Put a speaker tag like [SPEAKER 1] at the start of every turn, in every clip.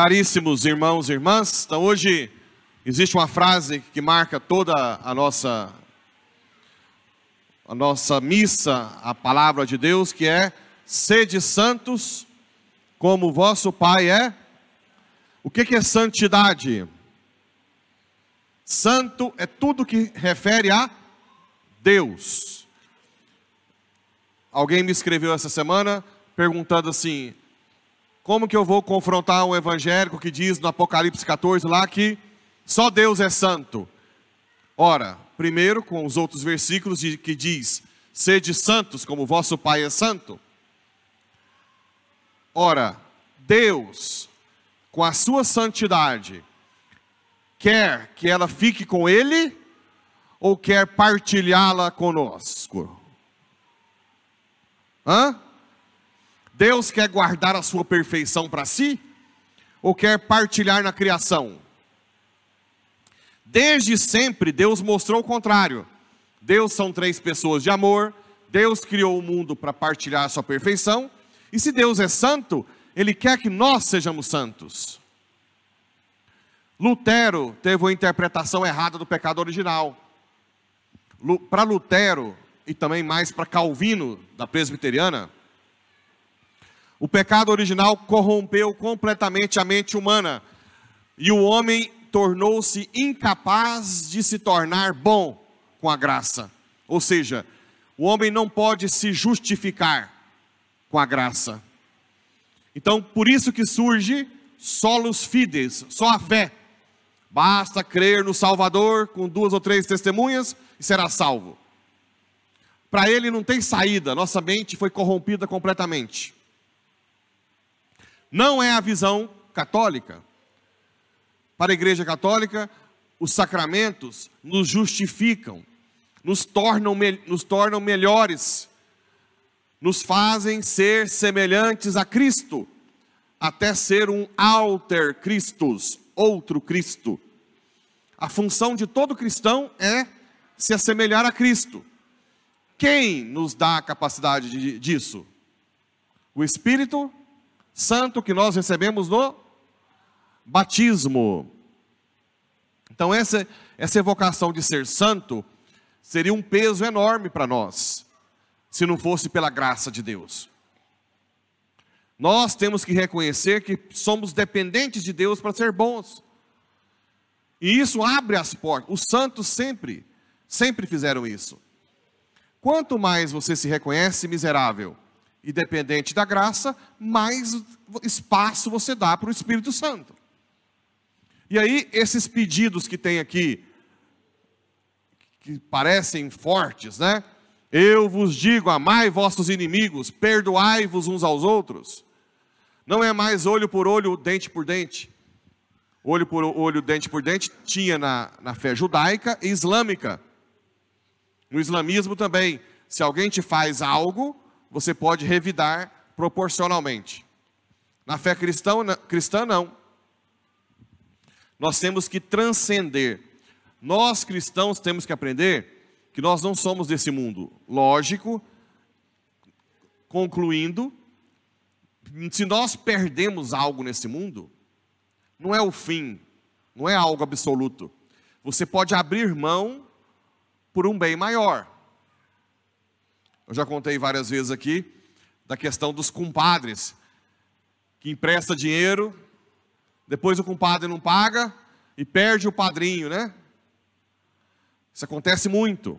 [SPEAKER 1] Caríssimos irmãos e irmãs, então hoje existe uma frase que marca toda a nossa a nossa missa, a palavra de Deus, que é sede santos como vosso Pai é. O que, que é santidade? Santo é tudo que refere a Deus. Alguém me escreveu essa semana perguntando assim: como que eu vou confrontar um evangélico que diz no Apocalipse 14 lá que só Deus é santo? Ora, primeiro com os outros versículos de, que diz: Sede santos, como vosso Pai é santo. Ora, Deus, com a sua santidade, quer que ela fique com Ele ou quer partilhá-la conosco? Hã? Deus quer guardar a sua perfeição para si ou quer partilhar na criação? Desde sempre Deus mostrou o contrário. Deus são três pessoas de amor, Deus criou o mundo para partilhar a sua perfeição, e se Deus é santo, ele quer que nós sejamos santos. Lutero teve uma interpretação errada do pecado original. Para Lutero, e também mais para Calvino, da presbiteriana, o pecado original corrompeu completamente a mente humana e o homem tornou-se incapaz de se tornar bom com a graça. Ou seja, o homem não pode se justificar com a graça. Então, por isso que surge solos fides, só a fé. Basta crer no Salvador com duas ou três testemunhas e será salvo. Para ele não tem saída, nossa mente foi corrompida completamente. Não é a visão católica. Para a Igreja Católica, os sacramentos nos justificam, nos tornam, nos tornam melhores, nos fazem ser semelhantes a Cristo, até ser um alter Christus, outro Cristo. A função de todo cristão é se assemelhar a Cristo. Quem nos dá a capacidade de, disso? O Espírito santo que nós recebemos no batismo. Então, essa, essa evocação de ser santo seria um peso enorme para nós, se não fosse pela graça de Deus. Nós temos que reconhecer que somos dependentes de Deus para ser bons. E isso abre as portas. Os santos sempre, sempre fizeram isso. Quanto mais você se reconhece miserável, e dependente da graça, mais espaço você dá para o Espírito Santo. E aí, esses pedidos que tem aqui, que parecem fortes, né? Eu vos digo, amai vossos inimigos, perdoai-vos uns aos outros. Não é mais olho por olho, dente por dente. Olho por olho, dente por dente, tinha na, na fé judaica e islâmica. No islamismo também, se alguém te faz algo, você pode revidar proporcionalmente. Na fé cristã, cristã não. Nós temos que transcender. Nós cristãos temos que aprender que nós não somos desse mundo. Lógico, concluindo, se nós perdemos algo nesse mundo, não é o fim, não é algo absoluto. Você pode abrir mão por um bem maior. Eu já contei várias vezes aqui da questão dos compadres, que empresta dinheiro, depois o compadre não paga e perde o padrinho, né? Isso acontece muito.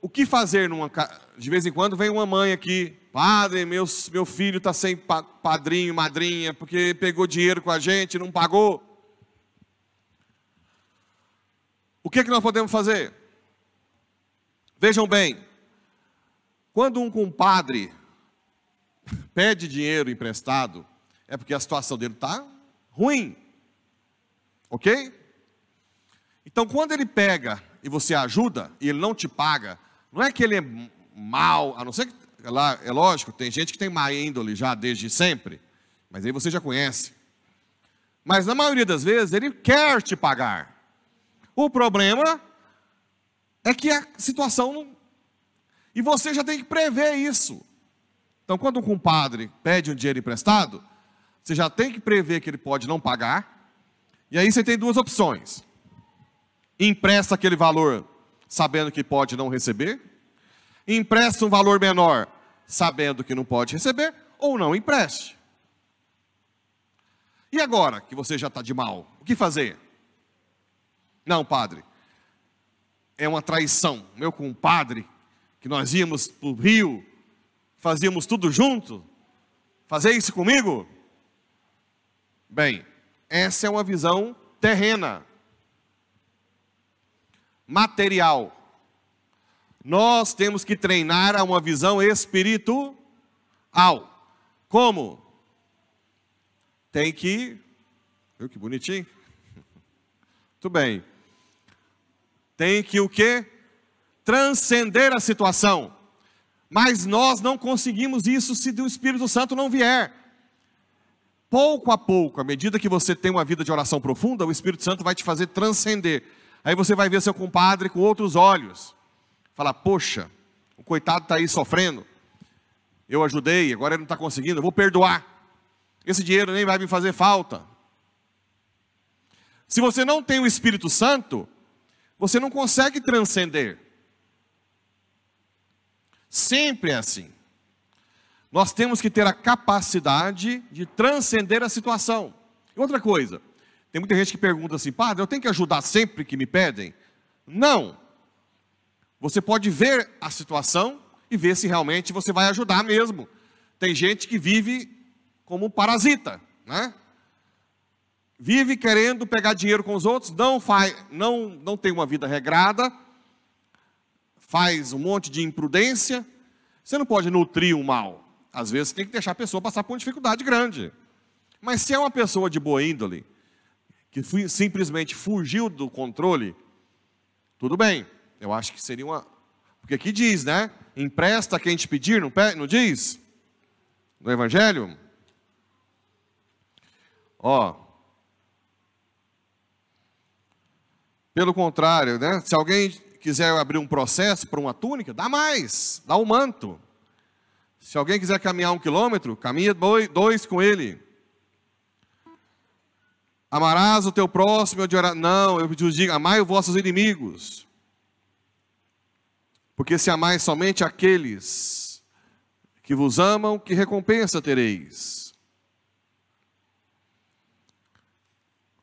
[SPEAKER 1] O que fazer numa de vez em quando vem uma mãe aqui, padre, meu, meu filho está sem pa padrinho, madrinha, porque pegou dinheiro com a gente, não pagou. O que, é que nós podemos fazer? Vejam bem, quando um compadre pede dinheiro emprestado, é porque a situação dele está ruim. Ok? Então, quando ele pega e você ajuda, e ele não te paga, não é que ele é mal, a não ser que, é, é lógico, tem gente que tem má índole já desde sempre, mas aí você já conhece. Mas na maioria das vezes, ele quer te pagar. O problema é que a situação não... E você já tem que prever isso. Então, quando um compadre pede um dinheiro emprestado, você já tem que prever que ele pode não pagar. E aí você tem duas opções: empresta aquele valor sabendo que pode não receber, empresta um valor menor sabendo que não pode receber, ou não empreste. E agora que você já está de mal, o que fazer? Não, padre, é uma traição. Meu compadre, que nós íamos para o Rio, fazíamos tudo junto, fazer isso comigo? Bem, essa é uma visão terrena, material. Nós temos que treinar a uma visão espiritual. Como? Tem que. Viu que bonitinho? Muito bem tem que o quê? Transcender a situação. Mas nós não conseguimos isso se o Espírito Santo não vier. Pouco a pouco, à medida que você tem uma vida de oração profunda, o Espírito Santo vai te fazer transcender. Aí você vai ver seu compadre com outros olhos. Falar, poxa, o coitado está aí sofrendo. Eu ajudei, agora ele não está conseguindo, eu vou perdoar. Esse dinheiro nem vai me fazer falta. Se você não tem o Espírito Santo, você não consegue transcender. Sempre é assim. Nós temos que ter a capacidade de transcender a situação. E outra coisa, tem muita gente que pergunta assim, padre, eu tenho que ajudar sempre que me pedem? Não. Você pode ver a situação e ver se realmente você vai ajudar mesmo. Tem gente que vive como um parasita, né? vive querendo pegar dinheiro com os outros, não, faz, não, não tem uma vida regrada, faz um monte de imprudência. Você não pode nutrir o mal. Às vezes tem que deixar a pessoa passar por uma dificuldade grande. Mas se é uma pessoa de boa índole, que simplesmente fugiu do controle, tudo bem. Eu acho que seria uma. Porque aqui diz, né? Empresta quem te pedir, não, pe... não diz? No Evangelho? Ó, Pelo contrário, né? se alguém quiser abrir um processo para uma túnica, dá mais, dá um manto. Se alguém quiser caminhar um quilômetro, caminha dois com ele. Amarás o teu próximo, Não, eu vos digo, amai os vossos inimigos. Porque se amais somente aqueles que vos amam, que recompensa tereis?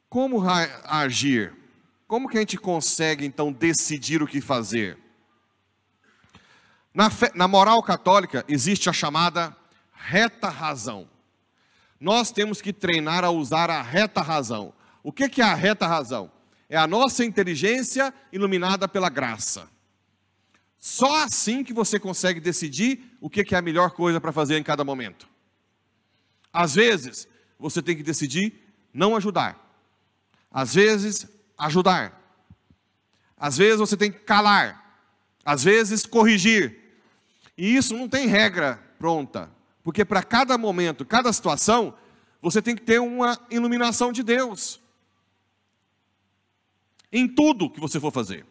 [SPEAKER 1] Como agir? Como que a gente consegue então decidir o que fazer? Na, fe, na moral católica existe a chamada reta razão. Nós temos que treinar a usar a reta razão. O que, que é a reta razão? É a nossa inteligência iluminada pela graça. Só assim que você consegue decidir o que, que é a melhor coisa para fazer em cada momento. Às vezes, você tem que decidir não ajudar. Às vezes, ajudar. Às vezes você tem que calar, às vezes corrigir. E isso não tem regra pronta, porque para cada momento, cada situação, você tem que ter uma iluminação de Deus em tudo que você for fazer.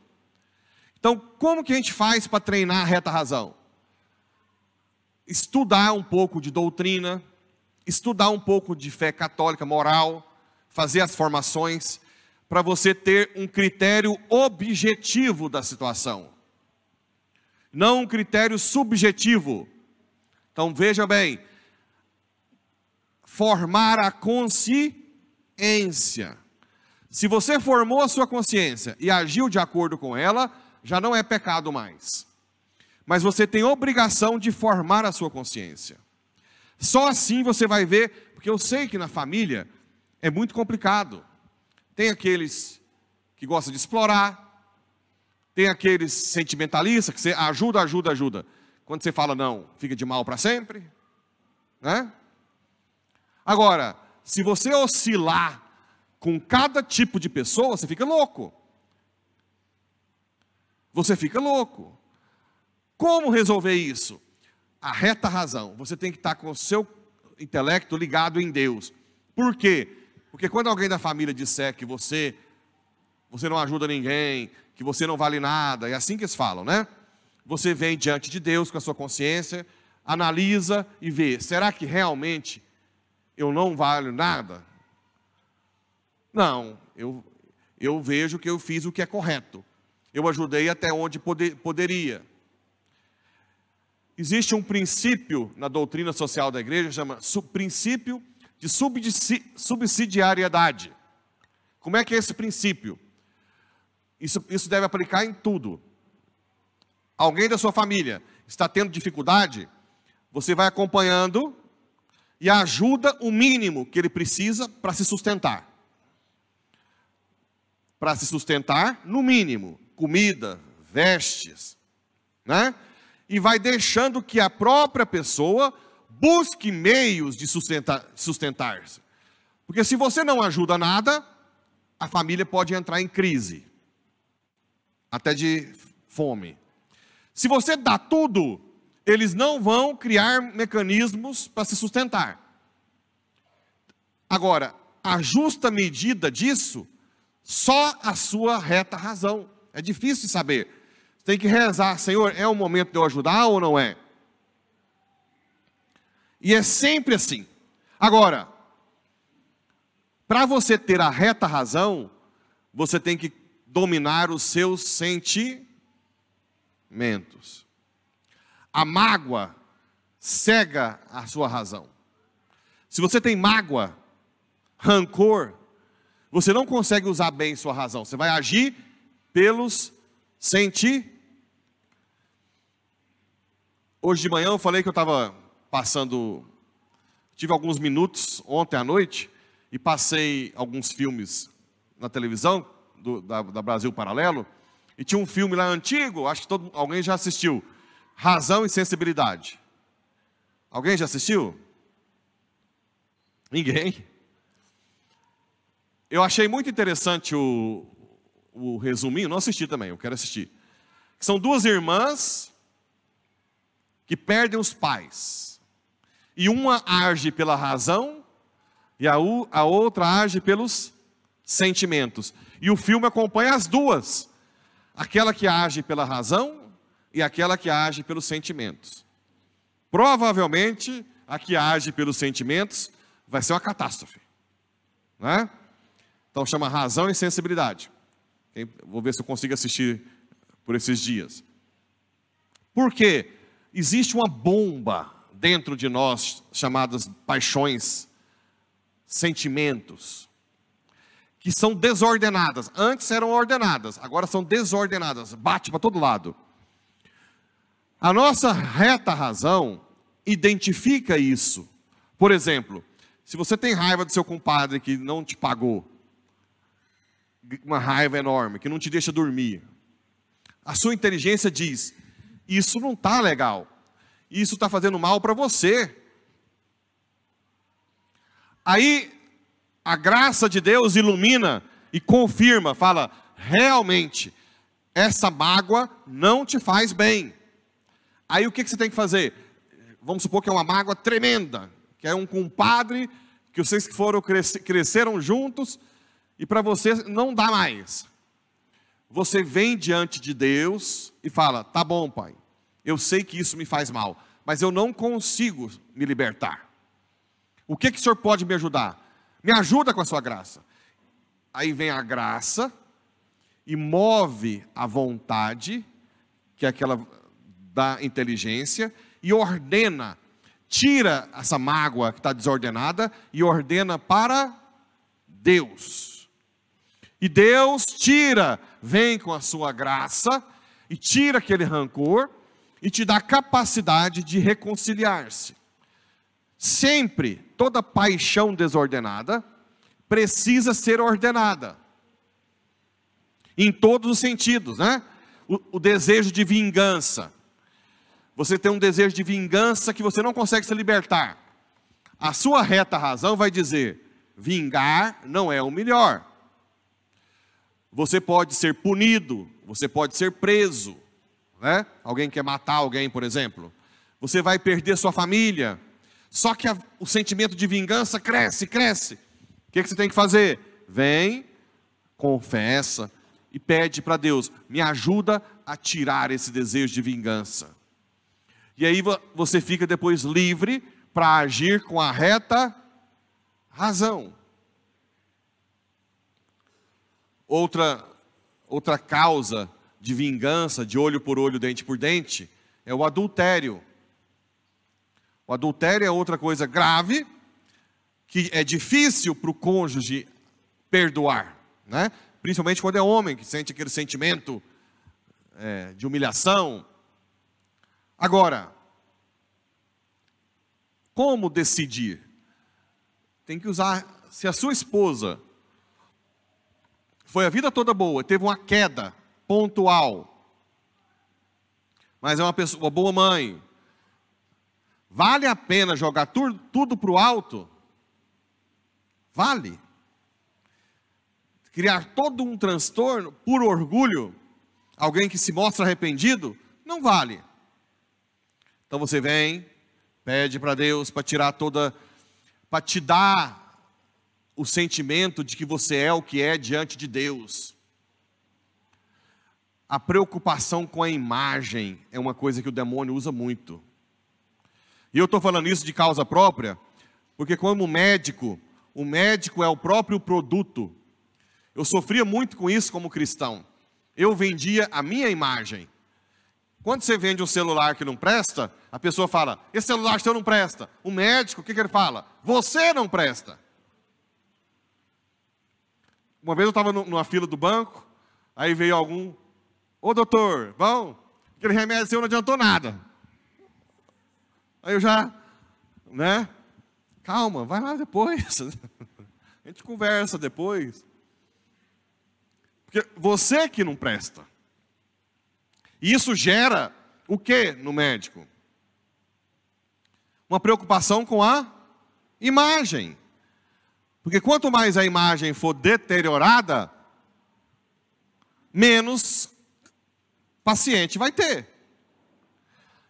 [SPEAKER 1] Então, como que a gente faz para treinar a reta razão? Estudar um pouco de doutrina, estudar um pouco de fé católica, moral, fazer as formações, para você ter um critério objetivo da situação, não um critério subjetivo. Então veja bem, formar a consciência. Se você formou a sua consciência e agiu de acordo com ela, já não é pecado mais. Mas você tem obrigação de formar a sua consciência. Só assim você vai ver, porque eu sei que na família é muito complicado. Tem aqueles que gostam de explorar, tem aqueles sentimentalistas que você ajuda, ajuda, ajuda. Quando você fala não, fica de mal para sempre, né? Agora, se você oscilar com cada tipo de pessoa, você fica louco. Você fica louco. Como resolver isso? A reta razão. Você tem que estar com o seu intelecto ligado em Deus. Por quê? Porque quando alguém da família disser que você você não ajuda ninguém, que você não vale nada, é assim que eles falam, né? Você vem diante de Deus com a sua consciência, analisa e vê, será que realmente eu não valho nada? Não, eu, eu vejo que eu fiz o que é correto. Eu ajudei até onde poder, poderia. Existe um princípio na doutrina social da igreja, chama princípio de subsidiariedade. Como é que é esse princípio? Isso, isso deve aplicar em tudo. Alguém da sua família está tendo dificuldade, você vai acompanhando e ajuda o mínimo que ele precisa para se sustentar. Para se sustentar, no mínimo, comida, vestes, né? E vai deixando que a própria pessoa Busque meios de sustentar-se. Sustentar Porque se você não ajuda nada, a família pode entrar em crise, até de fome. Se você dá tudo, eles não vão criar mecanismos para se sustentar. Agora, a justa medida disso, só a sua reta razão. É difícil de saber. Você tem que rezar, Senhor, é o momento de eu ajudar ou não é? E é sempre assim. Agora, para você ter a reta razão, você tem que dominar os seus sentimentos. A mágoa cega a sua razão. Se você tem mágoa, rancor, você não consegue usar bem sua razão. Você vai agir pelos sentimentos. Hoje de manhã eu falei que eu estava passando. Tive alguns minutos ontem à noite e passei alguns filmes na televisão, do, da, da, Brasil Paralelo, e tinha um filme lá antigo, acho que todo, alguém já assistiu. Razão e Sensibilidade. Alguém já assistiu? Ninguém. Eu achei muito interessante o, o resuminho, não assisti também, eu quero assistir. São duas irmãs que perdem os pais. E uma age pela razão e a, a outra age pelos sentimentos. E o filme acompanha as duas: aquela que age pela razão e aquela que age pelos sentimentos. Provavelmente, a que age pelos sentimentos vai ser uma catástrofe. Né? Então chama razão e sensibilidade. Vou ver se eu consigo assistir por esses dias. Porque existe uma bomba dentro de nós chamadas paixões, sentimentos, que são desordenadas. Antes eram ordenadas, agora são desordenadas, bate para todo lado. A nossa reta razão identifica isso. Por exemplo, se você tem raiva do seu compadre que não te pagou, uma raiva enorme, que não te deixa dormir, a sua inteligência diz: isso não está legal isso está fazendo mal para você. Aí a graça de Deus ilumina e confirma, fala: realmente, essa mágoa não te faz bem. Aí o que, que você tem que fazer? Vamos supor que é uma mágoa tremenda, que é um compadre que vocês que foram cresceram juntos e para você não dá mais. Você vem diante de Deus e fala: "Tá bom, pai. Eu sei que isso me faz mal, mas eu não consigo me libertar. O que, que o Senhor pode me ajudar? Me ajuda com a sua graça. Aí vem a graça e move a vontade, que é aquela da inteligência, e ordena, tira essa mágoa que está desordenada e ordena para Deus. E Deus tira, vem com a sua graça e tira aquele rancor e te dá capacidade de reconciliar-se. Sempre, toda paixão desordenada precisa ser ordenada. Em todos os sentidos, né? O, o desejo de vingança. Você tem um desejo de vingança que você não consegue se libertar. A sua reta razão vai dizer: vingar não é o melhor. Você pode ser punido, você pode ser preso, né? Alguém quer matar alguém, por exemplo. Você vai perder sua família. Só que a, o sentimento de vingança cresce, cresce. O que, que você tem que fazer? Vem, confessa e pede para Deus: me ajuda a tirar esse desejo de vingança. E aí você fica depois livre para agir com a reta razão. Outra, outra causa de vingança, de olho por olho, dente por dente, é o adultério. O adultério é outra coisa grave que é difícil para o cônjuge perdoar, né? principalmente quando é homem, que sente aquele sentimento é, de humilhação. Agora, como decidir? Tem que usar. Se a sua esposa foi a vida toda boa, teve uma queda, pontual, mas é uma pessoa uma boa mãe. Vale a pena jogar tu, tudo para o alto? Vale. Criar todo um transtorno por orgulho, alguém que se mostra arrependido, não vale. Então você vem, pede para Deus para tirar toda, para te dar o sentimento de que você é o que é diante de Deus. A preocupação com a imagem é uma coisa que o demônio usa muito. E eu estou falando isso de causa própria, porque como médico, o médico é o próprio produto. Eu sofria muito com isso como cristão. Eu vendia a minha imagem. Quando você vende um celular que não presta, a pessoa fala: Esse celular seu não presta. O médico, o que, que ele fala? Você não presta. Uma vez eu estava numa fila do banco, aí veio algum Ô doutor, bom, aquele remédio seu não adiantou nada. Aí eu já, né? Calma, vai lá depois. A gente conversa depois. Porque você que não presta. E isso gera o que no médico? Uma preocupação com a imagem. Porque quanto mais a imagem for deteriorada, menos paciente vai ter.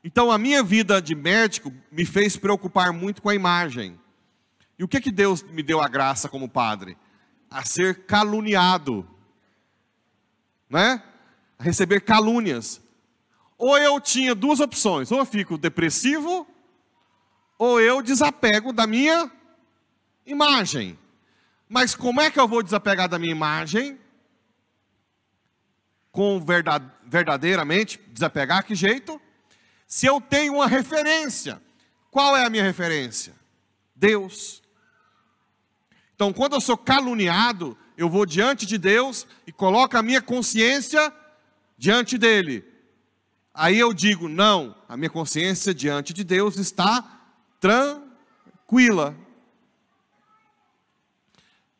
[SPEAKER 1] Então a minha vida de médico me fez preocupar muito com a imagem. E o que que Deus me deu a graça como padre? A ser caluniado. Né? A receber calúnias. Ou eu tinha duas opções, ou eu fico depressivo, ou eu desapego da minha imagem. Mas como é que eu vou desapegar da minha imagem com verdadeiramente desapegar, que jeito? Se eu tenho uma referência, qual é a minha referência? Deus. Então, quando eu sou caluniado, eu vou diante de Deus e coloco a minha consciência diante dele. Aí eu digo: não, a minha consciência diante de Deus está tranquila.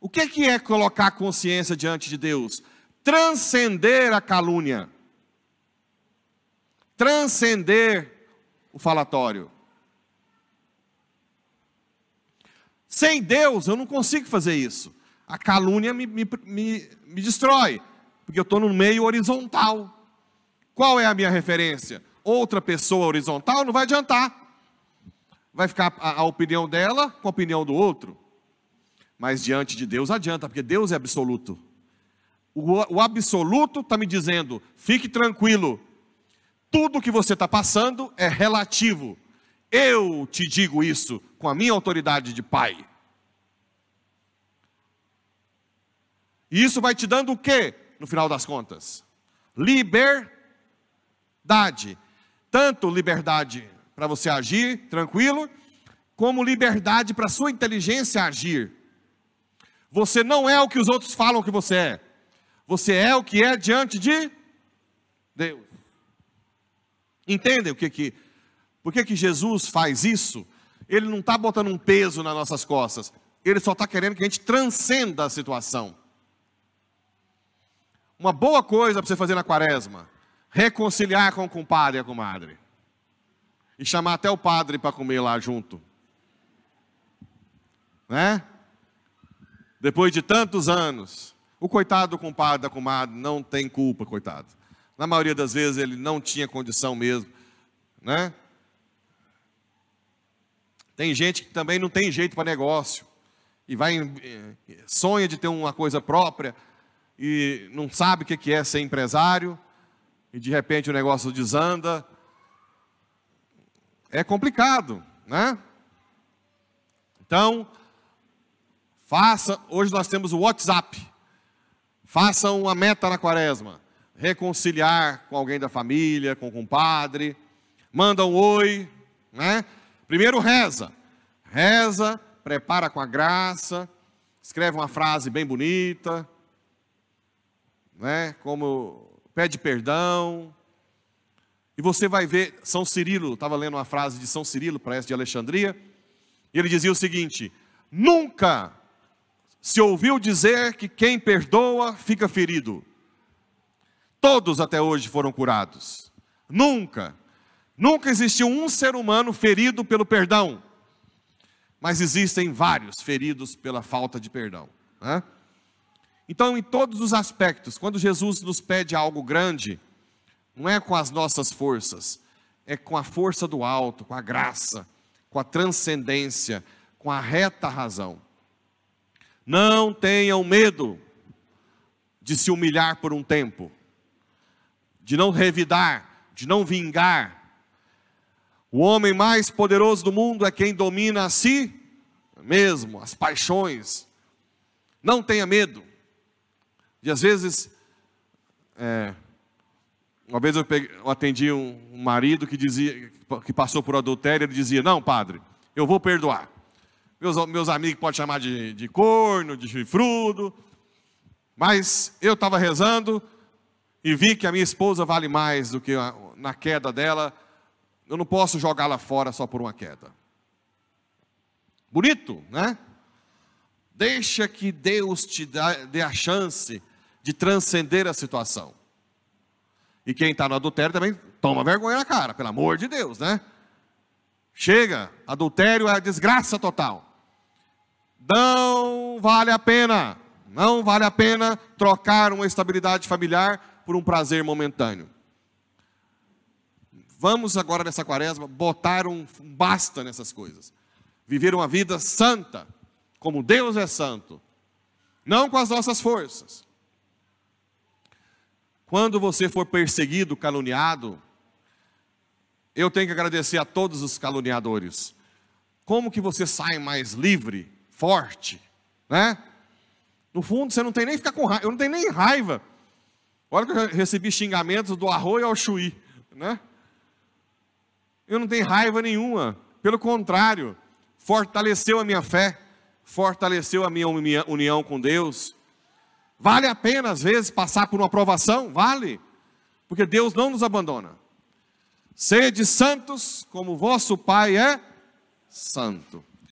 [SPEAKER 1] O que é, que é colocar a consciência diante de Deus? transcender a calúnia, transcender o falatório. Sem Deus eu não consigo fazer isso. A calúnia me, me, me, me destrói, porque eu estou no meio horizontal. Qual é a minha referência? Outra pessoa horizontal não vai adiantar. Vai ficar a, a opinião dela com a opinião do outro. Mas diante de Deus adianta, porque Deus é absoluto. O, o absoluto está me dizendo: fique tranquilo, tudo que você está passando é relativo. Eu te digo isso com a minha autoridade de pai. E isso vai te dando o que, no final das contas? Liberdade. Tanto liberdade para você agir tranquilo, como liberdade para sua inteligência agir. Você não é o que os outros falam que você é. Você é o que é diante de Deus. Entendem o que que. Por que, que Jesus faz isso? Ele não está botando um peso nas nossas costas. Ele só está querendo que a gente transcenda a situação. Uma boa coisa para você fazer na quaresma: reconciliar com o compadre e a comadre. E chamar até o padre para comer lá junto. Né? Depois de tantos anos. O coitado do compadre, da comadre, não tem culpa, coitado. Na maioria das vezes ele não tinha condição mesmo, né? Tem gente que também não tem jeito para negócio e vai eh, sonha de ter uma coisa própria e não sabe o que é ser empresário e de repente o negócio desanda. É complicado, né? Então, faça. Hoje nós temos o WhatsApp. Façam uma meta na quaresma: reconciliar com alguém da família, com o compadre. Mandam um oi, né? Primeiro reza. Reza, prepara com a graça, escreve uma frase bem bonita, né? Como pede perdão. E você vai ver, São Cirilo, estava lendo uma frase de São Cirilo, para essa de Alexandria, e ele dizia o seguinte: nunca se ouviu dizer que quem perdoa fica ferido. Todos até hoje foram curados. Nunca, nunca existiu um ser humano ferido pelo perdão. Mas existem vários feridos pela falta de perdão. Né? Então, em todos os aspectos, quando Jesus nos pede algo grande, não é com as nossas forças, é com a força do alto, com a graça, com a transcendência, com a reta razão. Não tenham medo de se humilhar por um tempo, de não revidar, de não vingar. O homem mais poderoso do mundo é quem domina a si mesmo, as paixões. Não tenha medo. E às vezes, é, uma vez eu, peguei, eu, atendi um marido que dizia que passou por adultério, ele dizia: Não, padre, eu vou perdoar meus, meus amigos podem chamar de, de corno, de chifrudo. Mas eu estava rezando e vi que a minha esposa vale mais do que a, na queda dela. Eu não posso jogá-la fora só por uma queda. Bonito, né? Deixa que Deus te dê a chance de transcender a situação. E quem está no adultério também toma vergonha na cara, pelo amor de Deus, né? Chega, adultério é desgraça total. Não vale a pena, não vale a pena trocar uma estabilidade familiar por um prazer momentâneo. Vamos agora nessa quaresma botar um basta nessas coisas. Viver uma vida santa, como Deus é santo, não com as nossas forças. Quando você for perseguido, caluniado, eu tenho que agradecer a todos os caluniadores. Como que você sai mais livre forte, né? No fundo, você não tem nem ficar com raiva, eu não tenho nem raiva. Olha que eu recebi xingamentos do arroio ao chuí, né? Eu não tenho raiva nenhuma, pelo contrário, fortaleceu a minha fé, fortaleceu a minha união com Deus. Vale a pena, às vezes, passar por uma provação? Vale, porque Deus não nos abandona. Sede santos, como vosso Pai é santo.